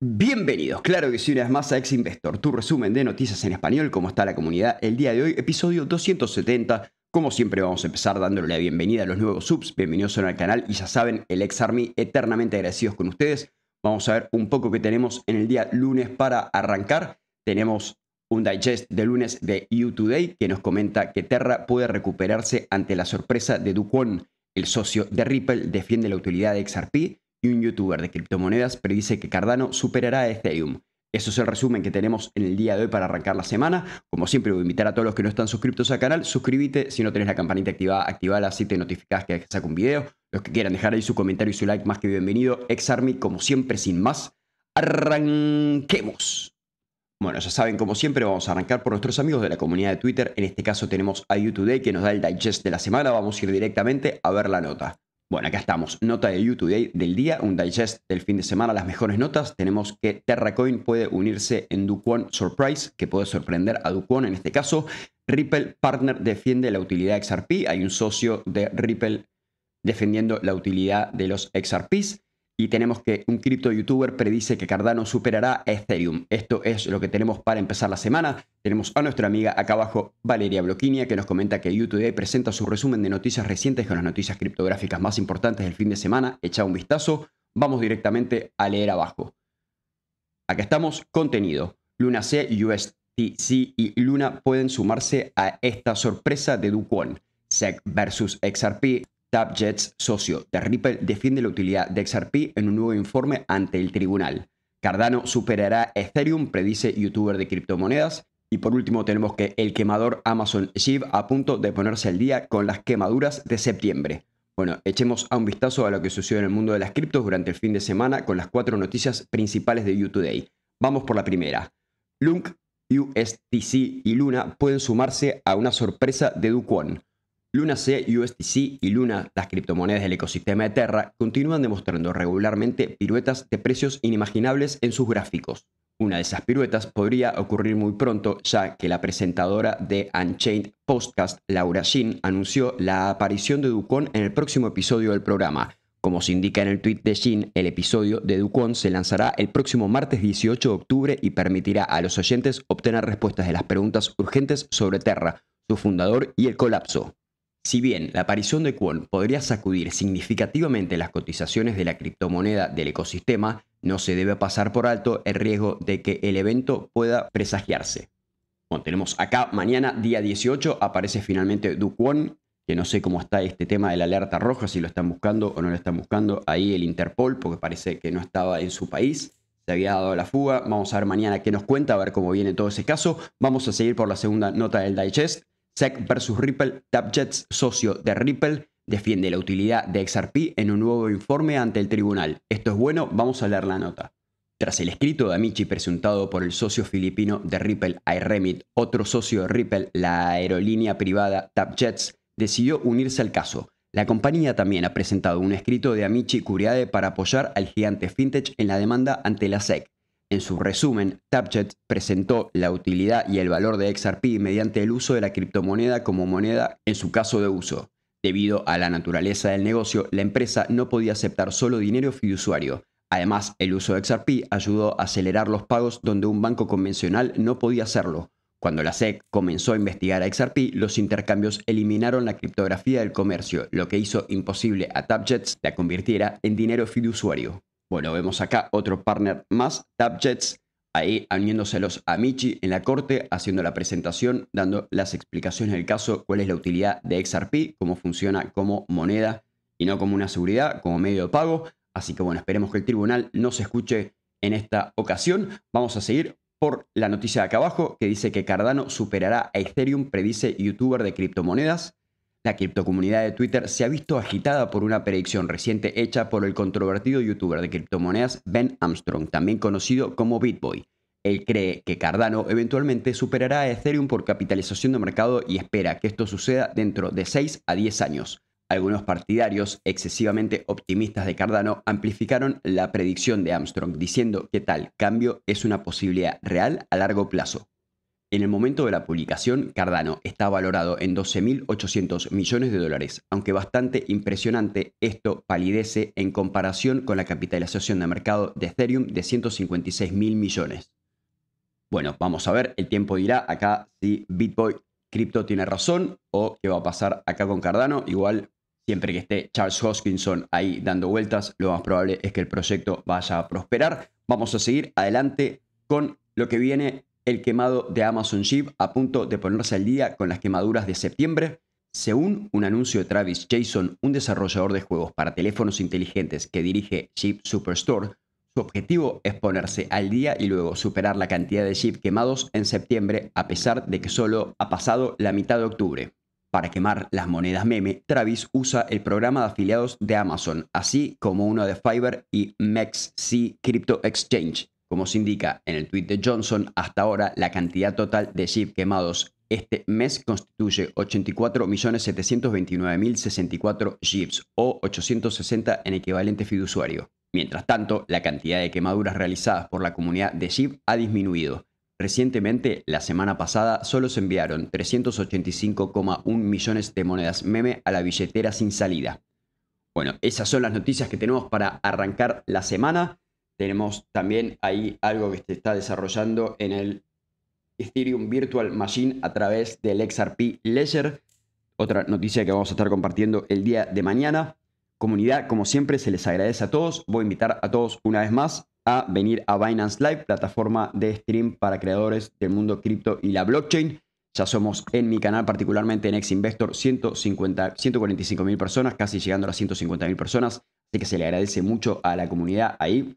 Mm. Bienvenidos, claro que sí, una vez más a Ex Investor, tu resumen de noticias en español, cómo está la comunidad el día de hoy, episodio 270. Como siempre vamos a empezar dándole la bienvenida a los nuevos subs, bienvenidos al canal y ya saben, el Ex Army eternamente agradecidos con ustedes. Vamos a ver un poco qué tenemos en el día lunes para arrancar. Tenemos un digest de lunes de U Today que nos comenta que Terra puede recuperarse ante la sorpresa de Duquon, el socio de Ripple, defiende la utilidad de XRP y un youtuber de criptomonedas predice que Cardano superará a este Ethereum. Eso es el resumen que tenemos en el día de hoy para arrancar la semana. Como siempre, voy a invitar a todos los que no están suscritos al canal, suscríbete. Si no tenés la campanita activada, activala así te notificás que saco un video. Los que quieran dejar ahí su comentario y su like, más que bienvenido. Exarmy, como siempre, sin más, arranquemos. Bueno, ya saben, como siempre, vamos a arrancar por nuestros amigos de la comunidad de Twitter. En este caso tenemos a YouTube que nos da el digest de la semana. Vamos a ir directamente a ver la nota. Bueno, acá estamos. Nota de YouTube del día, un digest del fin de semana, las mejores notas. Tenemos que TerraCoin puede unirse en Duquon Surprise, que puede sorprender a Duquon en este caso. Ripple Partner defiende la utilidad XRP. Hay un socio de Ripple defendiendo la utilidad de los XRPs. Y tenemos que un cripto youtuber predice que Cardano superará a Ethereum. Esto es lo que tenemos para empezar la semana. Tenemos a nuestra amiga acá abajo, Valeria Bloquinia, que nos comenta que YouTube presenta su resumen de noticias recientes con las noticias criptográficas más importantes del fin de semana. Echa un vistazo. Vamos directamente a leer abajo. Acá estamos, contenido. Luna C, USTC y Luna pueden sumarse a esta sorpresa de Duquon. SEC versus XRP, Tapjets, socio de Ripple, defiende la utilidad de XRP en un nuevo informe ante el tribunal. Cardano superará Ethereum, predice youtuber de criptomonedas. Y por último tenemos que el quemador Amazon SHIB a punto de ponerse al día con las quemaduras de septiembre. Bueno, echemos a un vistazo a lo que sucedió en el mundo de las criptos durante el fin de semana con las cuatro noticias principales de u day Vamos por la primera. Lunk, USTC y Luna pueden sumarse a una sorpresa de Duquon. Luna C, USDC y Luna, las criptomonedas del ecosistema de Terra, continúan demostrando regularmente piruetas de precios inimaginables en sus gráficos. Una de esas piruetas podría ocurrir muy pronto, ya que la presentadora de Unchained Podcast, Laura Jean, anunció la aparición de Ducon en el próximo episodio del programa. Como se indica en el tweet de Shin, el episodio de Ducon se lanzará el próximo martes 18 de octubre y permitirá a los oyentes obtener respuestas de las preguntas urgentes sobre Terra, su fundador y el colapso. Si bien la aparición de Kwon podría sacudir significativamente las cotizaciones de la criptomoneda del ecosistema, no se debe pasar por alto el riesgo de que el evento pueda presagiarse. Bueno, tenemos acá mañana, día 18, aparece finalmente Du que no sé cómo está este tema de la alerta roja, si lo están buscando o no lo están buscando ahí el Interpol, porque parece que no estaba en su país se había dado la fuga. Vamos a ver mañana qué nos cuenta, a ver cómo viene todo ese caso. Vamos a seguir por la segunda nota del digest. SEC versus Ripple, Tapjets, socio de Ripple, defiende la utilidad de XRP en un nuevo informe ante el tribunal. Esto es bueno, vamos a leer la nota. Tras el escrito de Amici presentado por el socio filipino de Ripple, iRemit, otro socio de Ripple, la aerolínea privada Tapjets, decidió unirse al caso. La compañía también ha presentado un escrito de Amici Curiade para apoyar al gigante fintech en la demanda ante la SEC. En su resumen, Tapjet presentó la utilidad y el valor de XRP mediante el uso de la criptomoneda como moneda en su caso de uso. Debido a la naturaleza del negocio, la empresa no podía aceptar solo dinero fiduciario. Además, el uso de XRP ayudó a acelerar los pagos donde un banco convencional no podía hacerlo. Cuando la SEC comenzó a investigar a XRP, los intercambios eliminaron la criptografía del comercio, lo que hizo imposible a Tapjets la convirtiera en dinero fiduciario. Bueno, vemos acá otro partner más, TabJets, ahí uniéndoselos a Michi en la corte, haciendo la presentación, dando las explicaciones del caso, cuál es la utilidad de XRP, cómo funciona como moneda y no como una seguridad, como medio de pago. Así que bueno, esperemos que el tribunal nos escuche en esta ocasión. Vamos a seguir por la noticia de acá abajo que dice que Cardano superará a Ethereum, predice youtuber de criptomonedas. La criptocomunidad de Twitter se ha visto agitada por una predicción reciente hecha por el controvertido youtuber de criptomonedas Ben Armstrong, también conocido como BitBoy. Él cree que Cardano eventualmente superará a Ethereum por capitalización de mercado y espera que esto suceda dentro de 6 a 10 años. Algunos partidarios excesivamente optimistas de Cardano amplificaron la predicción de Armstrong diciendo que tal cambio es una posibilidad real a largo plazo, en el momento de la publicación, Cardano está valorado en 12.800 millones de dólares, aunque bastante impresionante, esto palidece en comparación con la capitalización de mercado de Ethereum de 156.000 millones. Bueno, vamos a ver, el tiempo dirá acá si BitBoy Crypto tiene razón o qué va a pasar acá con Cardano. Igual, siempre que esté Charles Hoskinson ahí dando vueltas, lo más probable es que el proyecto vaya a prosperar. Vamos a seguir adelante con lo que viene el quemado de Amazon chip a punto de ponerse al día con las quemaduras de septiembre, según un anuncio de Travis Jason, un desarrollador de juegos para teléfonos inteligentes que dirige Chip Superstore, su objetivo es ponerse al día y luego superar la cantidad de Jeep quemados en septiembre a pesar de que solo ha pasado la mitad de octubre. Para quemar las monedas meme, Travis usa el programa de afiliados de Amazon, así como uno de Fiverr y MEXC Crypto Exchange, como se indica en el tweet de Johnson, hasta ahora la cantidad total de chip quemados este mes constituye 84.729.064 Jeeps o 860 en equivalente fiduciario. Mientras tanto, la cantidad de quemaduras realizadas por la comunidad de chip ha disminuido. Recientemente, la semana pasada, solo se enviaron 385,1 millones de monedas meme a la billetera sin salida. Bueno, esas son las noticias que tenemos para arrancar la semana. Tenemos también ahí algo que se está desarrollando en el Ethereum Virtual Machine a través del XRP Ledger. Otra noticia que vamos a estar compartiendo el día de mañana. Comunidad, como siempre, se les agradece a todos. Voy a invitar a todos una vez más a venir a Binance Live, plataforma de stream para creadores del mundo cripto y la blockchain. Ya somos en mi canal, particularmente en Exinvestor, investor 145 mil personas, casi llegando a las 150 personas. Así que se le agradece mucho a la comunidad ahí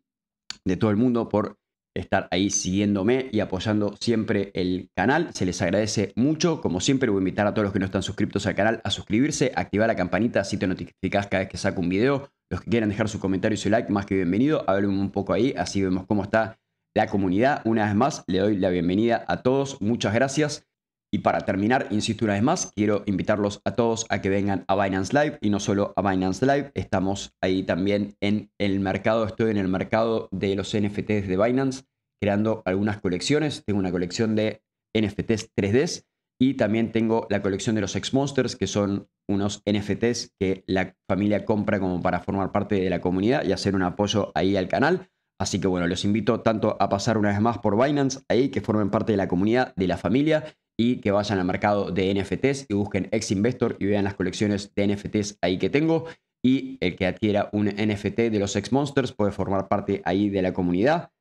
de todo el mundo por estar ahí siguiéndome y apoyando siempre el canal. Se les agradece mucho. Como siempre, voy a invitar a todos los que no están suscritos al canal a suscribirse, activar la campanita, así te notificas cada vez que saco un video. Los que quieran dejar su comentario y su like, más que bienvenido. ver un poco ahí, así vemos cómo está la comunidad. Una vez más, le doy la bienvenida a todos. Muchas gracias. Y para terminar, insisto una vez más, quiero invitarlos a todos a que vengan a Binance Live y no solo a Binance Live, estamos ahí también en el mercado, estoy en el mercado de los NFTs de Binance, creando algunas colecciones, tengo una colección de NFTs 3 ds y también tengo la colección de los X-Monsters, que son unos NFTs que la familia compra como para formar parte de la comunidad y hacer un apoyo ahí al canal. Así que bueno, los invito tanto a pasar una vez más por Binance ahí, que formen parte de la comunidad, de la familia, y que vayan al mercado de NFTs y busquen Ex Investor y vean las colecciones de NFTs ahí que tengo. Y el que adquiera un NFT de los Ex Monsters puede formar parte ahí de la comunidad,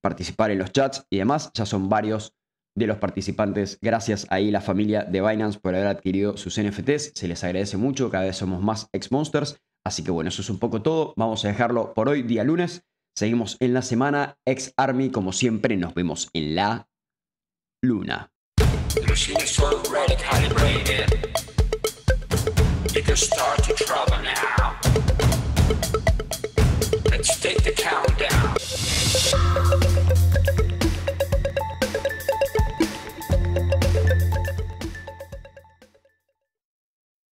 participar en los chats y demás. Ya son varios de los participantes. Gracias ahí la familia de Binance por haber adquirido sus NFTs. Se les agradece mucho. Cada vez somos más Ex Monsters. Así que bueno, eso es un poco todo. Vamos a dejarlo por hoy, día lunes. Seguimos en la semana. Ex Army, como siempre, nos vemos en la luna. The machine is already calibrated. You can start to trouble now.